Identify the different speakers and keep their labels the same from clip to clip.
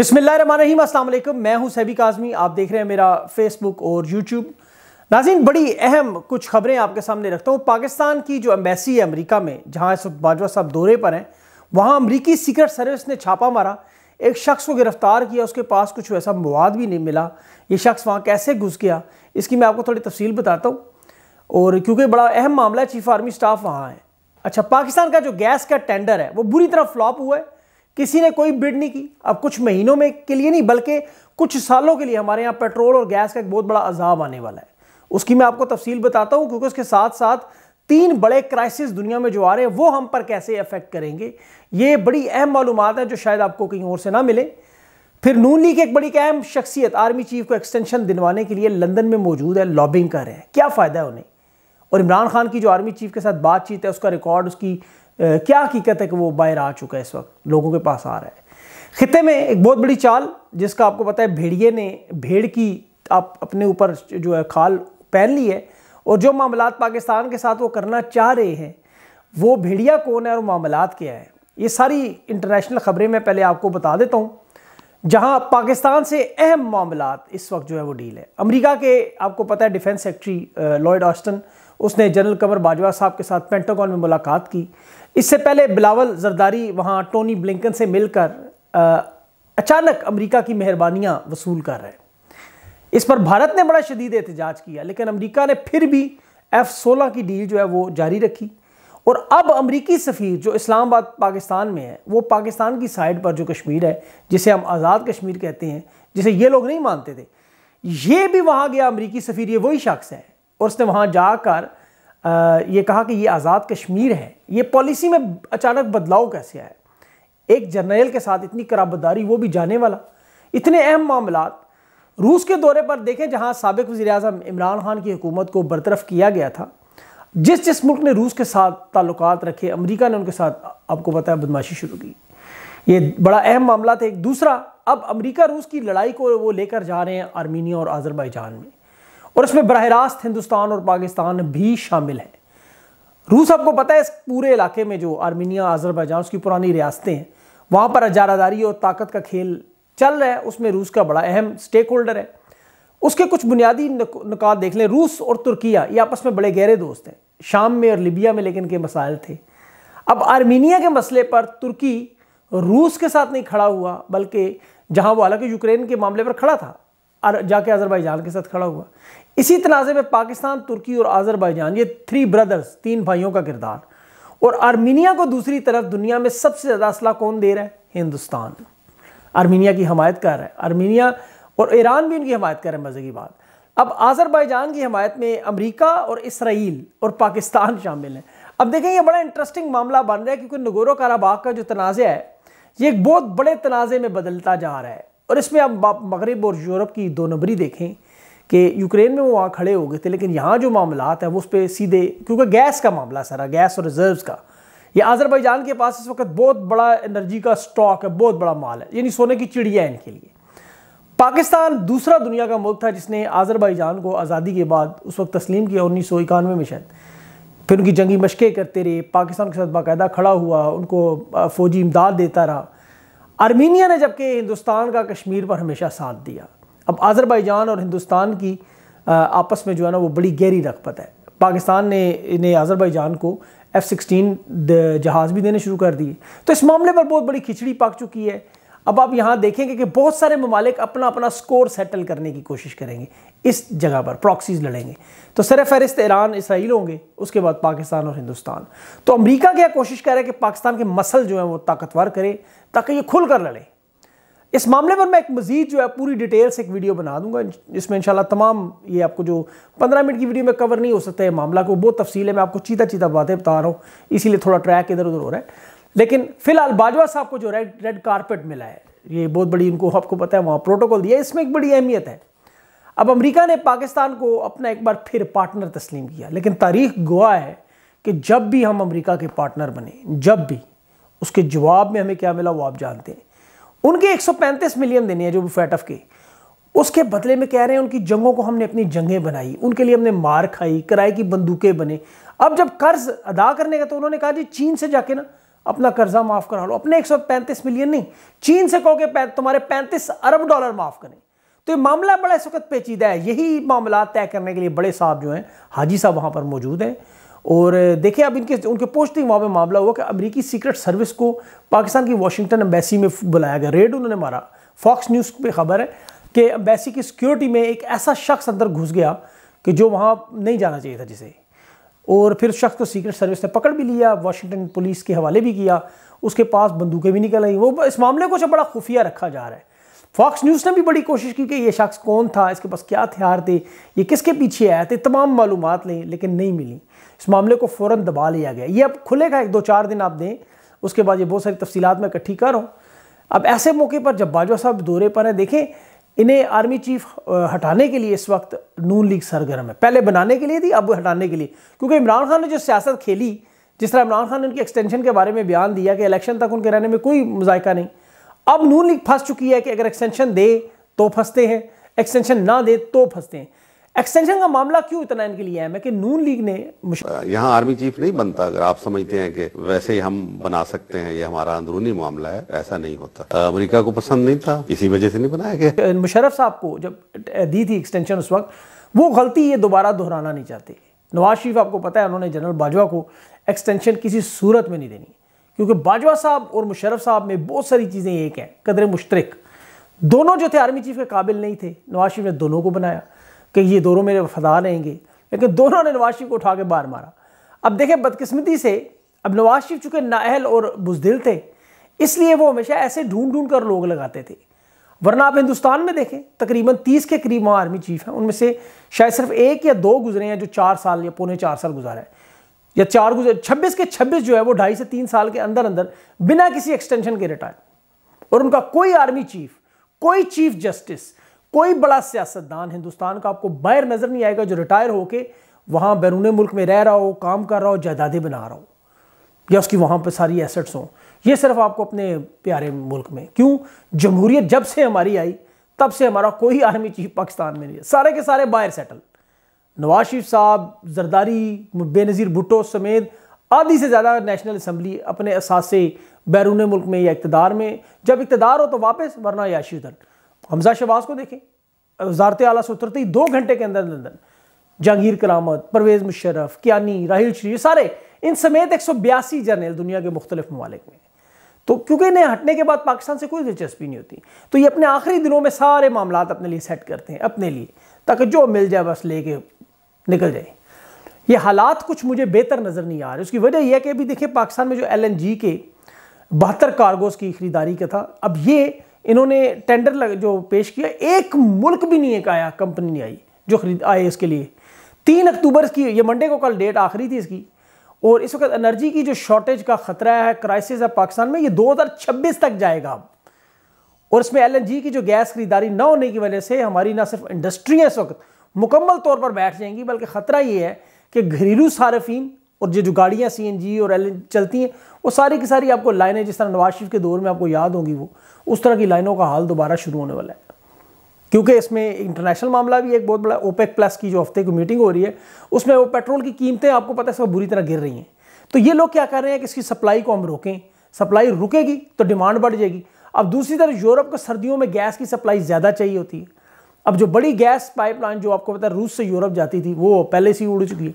Speaker 1: rim असल मैं हूं सैबिक आजमी आप देख रहे हैं मेरा फेसबुक और यूट्यूब नाजीन बड़ी अहम कुछ खबरें आपके सामने रखता हूँ पाकिस्तान की जो एम्बेसी है अमेरिका में जहाँ इस वक्त बाजवा साहब दौरे पर हैं वहाँ अमरीकी सीक्रेट सर्विस ने छापा मारा एक शख्स को गिरफ्तार किया उसके पास कुछ वैसा मवाद भी नहीं मिला ये शख्स वहाँ कैसे घुस गया इसकी मैं आपको थोड़ी तफसील बताता हूँ और क्योंकि बड़ा अहम मामला है चीफ आर्मी स्टाफ वहाँ है अच्छा पाकिस्तान का जो गैस का टेंडर है वो बुरी तरह फ्लॉप हुआ है किसी ने कोई बिड नहीं की अब कुछ महीनों में के लिए नहीं बल्कि कुछ सालों के लिए हमारे यहाँ पेट्रोल और गैस का एक बहुत बड़ा अजाब आने वाला है उसकी मैं आपको तफसील बताता हूँ क्योंकि उसके साथ साथ तीन बड़े क्राइसिस दुनिया में जो आ रहे हैं वो हम पर कैसे अफेक्ट करेंगे ये बड़ी अहम मालूम है जो शायद आपको कहीं और से ना मिले फिर नून लीग एक बड़ी अहम शख्सियत आर्मी चीफ को एक्सटेंशन दिलवाने के लिए लंदन में मौजूद है लॉबिंग कर रहे हैं क्या फ़ायदा है उन्हें और इमरान खान की जो आर्मी चीफ के साथ बातचीत है उसका रिकॉर्ड उसकी क्या हकीकत है कि वो बाहर आ चुका है इस वक्त लोगों के पास आ रहा है खत्े में एक बहुत बड़ी चाल जिसका आपको पता है भेड़िए ने भेड़ की आप अपने ऊपर जो है खाल पहन ली है और जो मामला पाकिस्तान के साथ वो करना चाह रहे हैं वो भेड़िया कौन है और मामला क्या है ये सारी इंटरनेशनल खबरें मैं पहले आपको बता देता हूँ जहाँ पाकिस्तान से अहम मामला इस वक्त जो है वो डील है अमरीका के आपको पता है डिफेंस सेक्रेटरी लॉयड ऑस्टन उसने जनरल कमर बाजवा साहब के साथ पेंटागन में मुलाकात की इससे पहले बिलावल जरदारी वहाँ टोनी ब्लिंकन से मिलकर अचानक अमरीका की मेहरबानियाँ वसूल कर रहे हैं इस पर भारत ने बड़ा शदीद एहतजाज किया लेकिन अमरीका ने फिर भी एफ सोलह की डील जो है वो जारी रखी और अब अमरीकी सफ़ीर जो इस्लामाबाद पाकिस्तान में है वो पाकिस्तान की साइड पर जो कश्मीर है जिसे हम आज़ाद कश्मीर कहते हैं जिसे ये लोग नहीं मानते थे ये भी वहाँ गया अमरीकी सफ़ीर ये वही शख्स है और उसने वहाँ जाकर ये कहा कि ये आज़ाद कश्मीर है ये पॉलिसी में अचानक बदलाव कैसे आया एक जर्नल के साथ इतनी कराबदारी वो भी जाने वाला इतने अहम मामला रूस के दौरे पर देखें जहाँ सबक वजी अजम इमरान खान की हुकूमत को बरतरफ किया गया था जिस जिस मुल्क ने रूस के साथ ताल्लुक रखे अमरीका ने उनके साथ आपको पता है बदमाशी शुरू की ये बड़ा अहम मामला था एक दूसरा अब अमरीका रूस की लड़ाई को वो लेकर जा रहे हैं आर्मीनिया और आज़रबाईजान में और इसमें बरह रास्त हिंदुस्तान और पाकिस्तान भी शामिल हैं रूस आपको पता है इस पूरे इलाके में जो आर्मीनिया आज़रबैजान उसकी पुरानी रियासतें हैं वहाँ पर अजारादारी और ताकत का खेल चल रहा है उसमें रूस का बड़ा अहम स्टेक होल्डर है उसके कुछ बुनियादी नकात देख लें रूस और तुर्किया ये आपस में बड़े गहरे दोस्त हैं शाम में और लिबिया में लेकिन के मसाइल थे अब आर्मीनिया के मसले पर तुर्की रूस के साथ नहीं खड़ा हुआ बल्कि जहाँ वो हालांकि यूक्रेन के मामले पर खड़ा था जाके अज़रबैजान के साथ खड़ा हुआ इसी तनाज़े में पाकिस्तान तुर्की और अजरबैजान ये थ्री ब्रदर्स तीन भाइयों का किरदार और आर्मीनिया को दूसरी तरफ दुनिया में सबसे ज़्यादा असला कौन दे रहा है हिंदुस्तान आर्मीनिया की हमायत कर रहा है आर्मीनिया और ईरान भी उनकी हमायत कर रहे हैं मज़े की बात अब आजरबाईजान की हमायत में अमरीका और इसराइल और पाकिस्तान शामिल हैं अब देखें यह बड़ा इंटरेस्टिंग मामला बन रहा है क्योंकि नगोरो काराबाग का जो तनाज़ है ये एक बहुत बड़े तनाज़े में बदलता जा रहा है और इसमें अब मगरब और यूरोप की दो नंबरी देखें कि यूक्रेन में वो वहाँ खड़े हो गए थे लेकिन यहाँ जो मामला है वो उस पर सीधे क्योंकि गैस का मामला सारा गैस और रिजर्व्स का ये आज़रबाईजान के पास इस वक्त बहुत बड़ा एनर्जी का स्टॉक है बहुत बड़ा माल है यानी सोने की चिड़िया है इनके लिए पाकिस्तान दूसरा दुनिया का मुल्क था जिसने आज़रबाईजान को आज़ादी के बाद उस वक्त तस्लीम किया उन्नीस सौ इक्यानवे में शायद फिर उनकी जंगी मशक़ें करते रहे पाकिस्तान के साथ बाकायदा खड़ा हुआ उनको फ़ौजी इमदाद देता रहा आर्मीनिया ने जबकि हिंदुस्तान का कश्मीर पर हमेशा साथ दिया अब आज़रबाईजान और हिंदुस्तान की आपस में जो है ना वो बड़ी गहरी रगबत है पाकिस्तान ने इन्हें आज़रबाईजान को एफ़ सिक्सटीन जहाज़ भी देने शुरू कर दिए तो इस मामले पर बहुत बड़ी खिचड़ी पक चुकी है अब आप यहां देखेंगे कि बहुत सारे ममालिक अपना अपना स्कोर सेटल करने की कोशिश करेंगे इस जगह पर प्रॉक्सीज लड़ेंगे तो सर फहरिस्त ईरान इसराइल होंगे उसके बाद पाकिस्तान और हिंदुस्तान तो अमरीका क्या कोशिश कर रहा है कि पाकिस्तान के मसल जो है वो ताकतवर करे ताकि ये खुलकर लड़े इस मामले पर मैं एक मजीद जो है पूरी डिटेल से एक वीडियो बना दूंगा इसमें इन तमाम ये आपको जो पंद्रह मिनट की वीडियो में कवर नहीं हो सकता है मामला को बहुत तफसील है मैं आपको चीता चीता बातें बता रहा हूँ इसीलिए थोड़ा ट्रैक इधर उधर हो रहा है लेकिन फिलहाल बाजवा साहब को जो रेड रेड कारपेट मिला है ये बहुत बड़ी इनको आपको पता है वहाँ प्रोटोकॉल दिया इसमें एक बड़ी अहमियत है अब अमेरिका ने पाकिस्तान को अपना एक बार फिर पार्टनर तस्लीम किया लेकिन तारीख गोवा है कि जब भी हम अमेरिका के पार्टनर बने जब भी उसके जवाब में हमें क्या मिला वो आप जानते हैं उनके 135 मिलियन देने हैं जो भी फैटफ के उसके बदले में कह रहे हैं उनकी जंगों को हमने अपनी जंगें बनाई उनके लिए हमने मार खाई किराए की बंदूकें बने अब जब कर्ज अदा करने का तो उन्होंने कहा जी चीन से जाके ना अपना कर्जा माफ करा लो अपने 135 मिलियन नहीं चीन से कहो कि तुम्हारे 35 अरब डॉलर माफ करें तो ये मामला बड़ा इस वक्त पेचीदा है यही मामला तय करने के लिए बड़े साहब जो हैं हाजी साहब वहाँ पर मौजूद हैं और देखिए अब इनके उनके पोस्टिंग वहाँ पर मामला हुआ कि अमरीकी सीक्रेट सर्विस को पाकिस्तान की वाशिंगटन एम्बेसी में बुलाया गया रेड उन्होंने मारा फॉक्स न्यूज़ पर खबर है कि एम्बेसी की सिक्योरिटी में एक ऐसा शख्स अंदर घुस गया कि जो वहाँ नहीं जाना चाहिए था जिसे और फिर शख्स को सीक्रेट सर्विस ने पकड़ भी लिया वाशिंगटन पुलिस के हवाले भी किया उसके पास बंदूकें भी निकल आई वो इस मामले को अच्छा बड़ा खुफिया रखा जा रहा है फॉक्स न्यूज़ ने भी बड़ी कोशिश की कि ये शख्स कौन था इसके पास क्या हथियार थे ये किसके पीछे आए थे तमाम मालूम लें लेकिन नहीं मिली इस मामले को फ़ौर दबा लिया गया ये अब खुलेगा एक दो चार दिन आप दें उसके बाद ये बहुत सारी तफसीत मैं इकट्ठी कर हूँ अब ऐसे मौके पर जब बाजवा साहब दौरे पर हैं देखें इन्हें आर्मी चीफ हटाने के लिए इस वक्त नून लीग सरगर्म है पहले बनाने के लिए थी अब हटाने के लिए क्योंकि इमरान खान ने जो सियासत खेली जिस तरह इमरान खान ने उनकी एक्सटेंशन के बारे में बयान दिया कि इलेक्शन तक उनके रहने में कोई मजायका नहीं अब नून लीग फंस चुकी है कि अगर एक्सटेंशन दे तो फंसते हैं एक्सटेंशन ना दे तो फंसते हैं एक्सटेंशन का मामला क्यों इतना इनके लिए है कि नून लीग ने यहाँ आर्मी चीफ नहीं बनता अगर आप समझते हैं कि वैसे ही हम बना सकते हैं ये हमारा अंदरूनी मामला है ऐसा नहीं होता अमेरिका को पसंद नहीं था इसी वजह से नहीं बनाया गया मुशरफ साहब को जब दी थी एक्सटेंशन उस वक्त वो गलती ये दोबारा दोहराना नहीं चाहते नवाज शरीफ आपको पता है उन्होंने जनरल बाजवा को एक्सटेंशन किसी सूरत में नहीं देनी क्योंकि बाजवा साहब और मुशरफ साहब में बहुत सारी चीज़ें एक हैं कदर मुश्तरक दोनों जो थे आर्मी चीफ के काबिल नहीं थे नवाज शरीफ ने दोनों को बनाया कि ये दोनों मेरे वफादार रहेंगे लेकिन दोनों ने नवाज शरीफ को उठा के बाहर मारा अब देखें बदकस्मती से अब नवाज शरीफ चूँकि नाअहल और बुजदिल थे इसलिए वो हमेशा ऐसे ढूंढ ढूंढ कर लोग लगाते थे वरना आप हिंदुस्तान में देखें तकरीबन तीस के करीब वहाँ आर्मी चीफ हैं उनमें से शायद सिर्फ एक या दो गुजरे हैं जो चार साल या पौने चार साल गुजारा है या चार गुजर छब्बीस के छब्बीस जो है वो ढाई से तीन साल के अंदर अंदर बिना किसी एक्सटेंशन के रिटायर और उनका कोई आर्मी चीफ कोई चीफ जस्टिस कोई बड़ा सियासतदान हिंदुस्तान का आपको बाहर नज़र नहीं आएगा जो रिटायर होके वहां बैरून मुल्क में रह रहा हो काम कर रहा हो जायदादें बना रहा हो या उसकी वहां पर सारी एसेट्स हों ये सिर्फ आपको अपने प्यारे मुल्क में क्यों जमहूरियत जब से हमारी आई तब से हमारा कोई आर्मी चीफ पाकिस्तान में नहीं है सारे के सारे बाहर सेटल नवाज शरीफ साहब जरदारी बेनज़ीर भुट्टो समेत आधी से ज़्यादा नेशनल असम्बली अपने असासे बैरून मुल्क में या इकतदार में जब इकतदार हो तो वापस वरना याशी उधर हमजा शबाज को देखें वजारत आला से उतरते ही दो घंटे के अंदर अंदर जहांगीर करामत परवेज़ मुशरफ कियानी राहिल ये सारे इन समेत एक सौ बयासी जर्नल दुनिया के मुख्तलिफ ममालिक में तो क्योंकि इन्हें हटने के बाद पाकिस्तान से कोई दिलचस्पी नहीं होती तो ये अपने आखिरी दिनों में सारे मामला अपने लिए सेट करते हैं अपने लिए ताकि जो मिल जाए बस लेके निकल जाए ये हालात कुछ मुझे बेहतर नज़र नहीं आ रहे उसकी वजह यह है कि अभी देखिए पाकिस्तान में जो एल के बहत्तर कार्गोज़ की खरीदारी का था अब ये इन्होंने टेंडर लग, जो पेश किया एक मुल्क भी नहीं एक आया कंपनी नहीं आई जो खरीद आए इसके लिए तीन अक्टूबर की ये मंडे को कल डेट आखिरी थी इसकी और इस वक्त एनर्जी की जो शॉर्टेज का खतरा है क्राइसिस है पाकिस्तान में ये 2026 तक जाएगा अब और इसमें एलएनजी की जो गैस खरीदारी ना होने की वजह से हमारी ना सिर्फ इंडस्ट्रियाँ इस वक्त मुकम्मल तौर पर बैठ जाएंगी बल्कि ख़तरा ये है कि घरेलू सार्फिन और ये जो गाड़ियाँ सी एन जी और एल चलती हैं वो सारी की सारी आपको लाइनें जिस तरह नवाज शरीफ के दौर में आपको याद होंगी वो उस तरह की लाइनों का हाल दोबारा शुरू होने वाला है क्योंकि इसमें इंटरनेशनल मामला भी एक बहुत बड़ा ओपेक प्लस की जो हफ्ते की मीटिंग हो रही है उसमें वो पेट्रोल की कीमतें आपको पता है सब बुरी तरह गिर रही हैं तो ये लोग क्या कर रहे हैं कि इसकी सप्लाई को हम रोकें सप्लाई रुकेगी तो डिमांड बढ़ जाएगी अब दूसरी तरफ यूरोप को सर्दियों में गैस की सप्लाई ज़्यादा चाहिए होती है अब जो बड़ी गैस पाइपलाइन जो आपको पता है रूस से यूरोप जाती थी वो पहले से ही उड़ चुकी है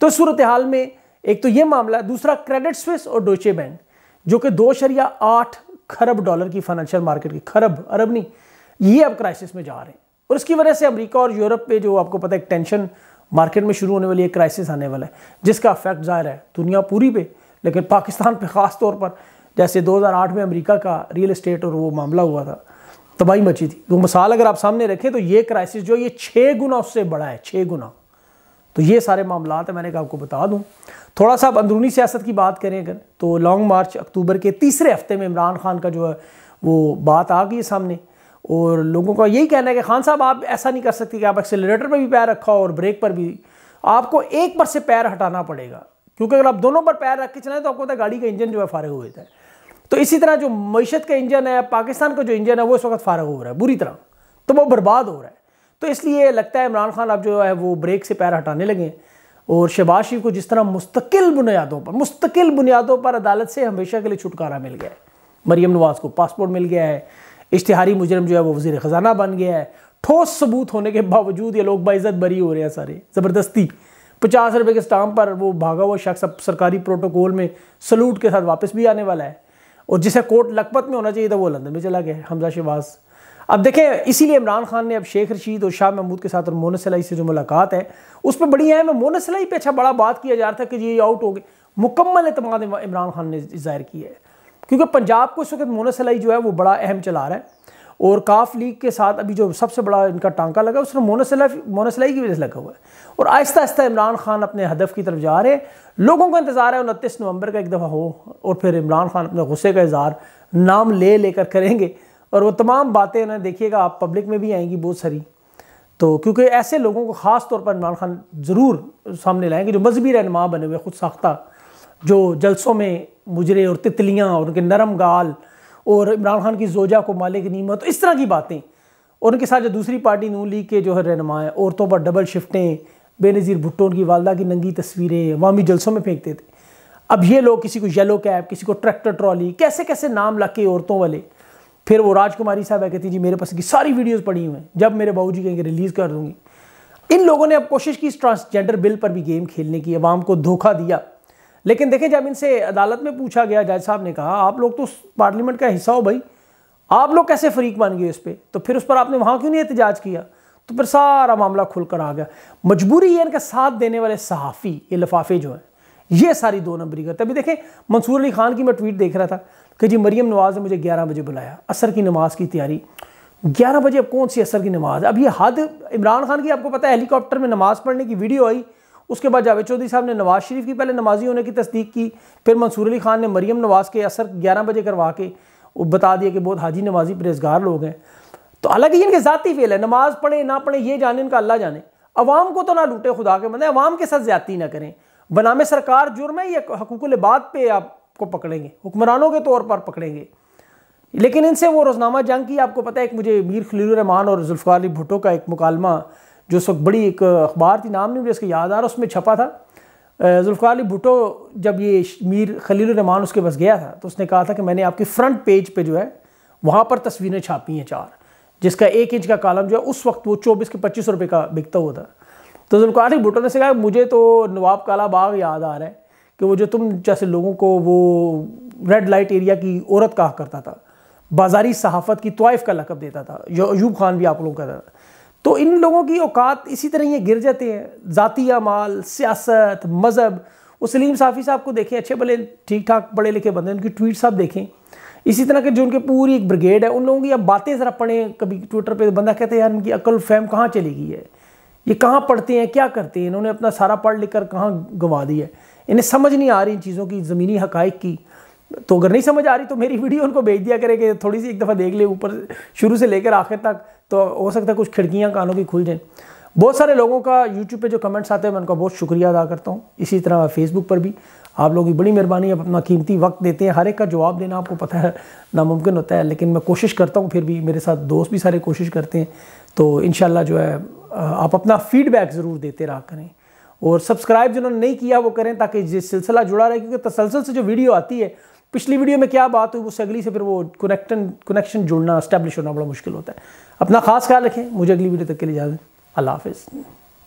Speaker 1: तो सूरत हाल में एक तो ये मामला दूसरा क्रेडिट स्विस और डोचे बैंक जो कि दो शरिया आठ खरब डॉलर की फाइनेंशियल मार्केट की खरब अरब नहीं ये अब क्राइसिस में जा रहे हैं और इसकी वजह से अमेरिका और यूरोप पे जो आपको पता है टेंशन मार्केट में शुरू होने वाली एक क्राइसिस आने वाला है जिसका अफेक्ट ज़ाहिर है दुनिया पूरी पे लेकिन पाकिस्तान पे ख़ास तौर पर जैसे 2008 में अमेरिका का रियल इस्टेट और वो मामला हुआ था तबाही मची थी वो तो मिसाल अगर आप सामने रखें तो ये क्राइसिस जो ये छः गुना उससे बड़ा है छः गुना तो ये सारे मामला हैं मैंने कहा आपको बता दूँ थोड़ा सा अंदरूनी सियासत की बात करें अगर तो लॉन्ग मार्च अक्टूबर के तीसरे हफ्ते में इमरान खान का जो है वो बात आ गई है सामने और लोगों का यही कहना है कि खान साहब आप ऐसा नहीं कर सकते कि आप एक्सेलरेटर पर भी पैर रखा और ब्रेक पर भी आपको एक पर से पैर हटाना पड़ेगा क्योंकि अगर आप दोनों पर पैर रख के चलाएं तो आपको पता गाड़ी का इंजन जो है फारग हो जाता है तो इसी तरह जो मीशत का इंजन है पाकिस्तान का जो इंजन है वो इस वक्त फारग हो रहा है बुरी तरह तो वो बर्बाद हो रहा है तो इसलिए लगता है इमरान खान अब जो है वो ब्रेक से पैर हटाने लगे हैं और शहबाज शरीफ को जिस तरह मुस्तकिल बुनियादों पर मुस्तकिल बुनियादों पर अदालत से हमेशा के लिए छुटकारा मिल गया है मरीम नवाज को पासपोर्ट मिल गया है इश्तहारी मुजरम जो है वो वजीर ख़जाना बन गया है ठोस सबूत होने के बावजूद ये लोग बाइज़त बरी हो रहे हैं सारे ज़बरदस्ती पचास रुपये के स्टाम्प पर वो भागा हुआ शख्स अब सरकारी प्रोटोकॉल में सलूट के साथ वापस भी आने वाला है और जिसे कोर्ट लखपत में होना चाहिए था वो लंदन में चला गया हमजा शहबाज़ अब देखें इसीलिए इमरान खान ने अब शेख रशीद और शाह महमूद के साथ और मोन सलाई से जो मुलाकात है उस पर बड़ी अहम है मोन सलाई पर अच्छा बड़ा बात किया जा रहा था कि ये आउट हो गए मुकम्मल अतमाद इमरान खान ने जाहिर किया है क्योंकि पंजाब को इस वक्त मोन सलाई जो है वो बड़ा अहम चला रहा है और काफ लीग के साथ अभी जो सबसे बड़ा इनका टांका लगा उसमें मोनसलाई मोनसलाई की वजह से लगा हुआ है और आहिस्ता आहिस्ता इमरान खान अपने हदफ की तरफ जा रहे हैं लोगों का इंतज़ार है उनतीस नवंबर का एक दफ़ा हो और फिर इमरान खान अपने गुस्से का इजहार नाम ले लेकर करेंगे और वो तमाम बातें ना देखिएगा आप पब्लिक में भी आएंगी बहुत सारी तो क्योंकि ऐसे लोगों को ख़ास तौर पर इमरान खान ज़रूर सामने लाएंगे जो मजहबी रहनमा बने हुए खुद साख्ता जो जलसों में मुजरे और तितलियाँ और उनके नरम गाल और इमरान खान की जोजा को मालिक नीमत इस तरह की बातें और उनके साथ जो दूसरी पार्टी नू लीग के जो है रहनमा है औरतों पर डबल शिफ्टें बेनज़ीर भुट्टो उनकी वालदा की नंगी तस्वीरें अवामी जलसों में फेंकते थे अब ये लोग किसी को येलो कैब किसी को ट्रैक्टर ट्रॉली कैसे कैसे नाम लग के औरतों वाले फिर वो राजकुमारी साहब कहती जी मेरे पास की सारी वीडियोज़ पड़ी हुई हैं जब मेरे बाबू जी कहेंगे रिलीज़ कर दूंगी इन लोगों ने अब कोशिश की इस ट्रांसजेंडर बिल पर भी गेम खेलने की आवाम को धोखा दिया लेकिन देखें जब इनसे अदालत में पूछा गया जज साहब ने कहा आप लोग तो पार्लियामेंट का हिस्सा हो भाई आप लोग कैसे फरीक मान गए इस पर तो फिर उस पर आपने वहाँ क्यों नहीं एहतजाज किया तो फिर सारा मामला खुलकर आ गया मजबूरी है इनका साथ देने वाले सहाफ़ी ये लफाफे जो हैं ये सारी दो नंबरी करते अभी देखें मंसूर अली खान की मैं ट्वीट देख रहा था कि जी मरीम नवाज़ ने मुझे ग्यारह बजे बुलाया असर की नमाज की तैयारी ग्यारह बजे अब कौन सी असर की नमाज अब ये हद इमरान खान की आपको पता है हेलीकॉप्टर में नमाज पढ़ने की वीडियो आई उसके बाद जावेद चौधरी साहब ने नवाज़ शरीफ की पहले नमाजी होने की तस्दीक की फिर मंसूर अली खान ने मरीम नवाज के असर ग्यारह बजे करवा के वो बता दिया कि बहुत हाजी नवाजी परेजगार लोग हैं तो हालांकि इनके ज़ाती फेल है नमाज पढ़े ना पढ़े ये जाने इनका अल्लाह जाने अवाम को तो ना लूटे खुदा के मतलब अवाम के साथ ज्यादा ना करें बनाम सरकार जुर्म है या हकूक लबाद पे आपको पकड़ेंगे हुक्मरानों के तौर पर पकड़ेंगे लेकिन इनसे वो रोज़नामा जंग की आपको पता है एक मुझे मीर खलील रहमान और जुल्फ़ार अली भुटो का एक मुकालमा जो उस वक्त बड़ी एक अखबार थी नाम नहीं मुझे इसका याद आ रहा उसमें छपा था जुल्फ़ार अली भुटो जब ये मीर खलील रहमान उसके पास गया था तो उसने कहा था कि मैंने आपके फ्रंट पेज पे जो है वहाँ पर तस्वीरें छापी हैं चार जिसका एक इंच का कालम जो है उस वक्त वो चौबीस के पच्चीस रुपये का बिकता हुआ था तो जुल्कार भुट्टो ने कहा मुझे तो नवाब काला बाग याद आ रहा है कि वो जो तुम जैसे लोगों को वो रेड लाइट एरिया की औरत कहा करता था बाजारी सहाफत की तोाइफ का लकब देता था जो अयूब खान भी आप लोगों का था तो इन लोगों की औकात इसी तरह ये गिर जाते हैं ज़ाती अमाल सियासत मज़हब सलीम साफ़ी साहब को देखें अच्छे भले ठीक ठाक पढ़े लिखे बंदे उनकी ट्वीट साहब देखें इसी तरह के जो उनके पूरी एक ब्रिगेड है उन लोगों की अब बातें ज़रा पढ़ें कभी ट्विटर पर बंदा कहते हैं यार इनकी अकल फैम कहाँ चली गई है ये कहाँ पढ़ते हैं क्या करते हैं इन्होंने अपना सारा पढ़ लिख कर कहाँ गंवा दिया है इन्हें समझ नहीं आ रही इन चीज़ों की ज़मीनी हकाइक की तो अगर नहीं समझ आ रही तो मेरी वीडियो उनको भेज दिया करें कि थोड़ी सी एक दफ़ा देख ले ऊपर शुरू से लेकर आखिर तक तो हो सकता है कुछ खिड़कियाँ कानों की खुल जाएँ बहुत सारे लोगों का यूट्यूब पर जो कमेंट्स आते हैं मैं उनका बहुत शुक्रिया अदा करता हूँ इसी तरह फेसबुक पर भी आप लोगों की बड़ी मेहरबानी अपना कीमती वक्त देते हैं हर एक का जवाब देना आपको पता है नामुमकिन होता है लेकिन मैं कोशिश करता हूँ फिर भी मेरे साथ दोस्त भी सारे कोशिश करते हैं तो इन जो है आप अपना फीडबैक ज़रूर देते रहा करें और सब्सक्राइब जिन्होंने नहीं किया वो करें ताकि ये सिलसिला जुड़ा रहे क्योंकि तसलसल से जो वीडियो आती है पिछली वीडियो में क्या बात हुई उससे अगली से फिर वो कनेक्टन कनेक्शन जुड़ना इस्टेब्लिश होना बड़ा मुश्किल होता है अपना खास ख्याल रखें मुझे अगली वीडियो तक के लिए इजाज़त अल्लाह हाफिज़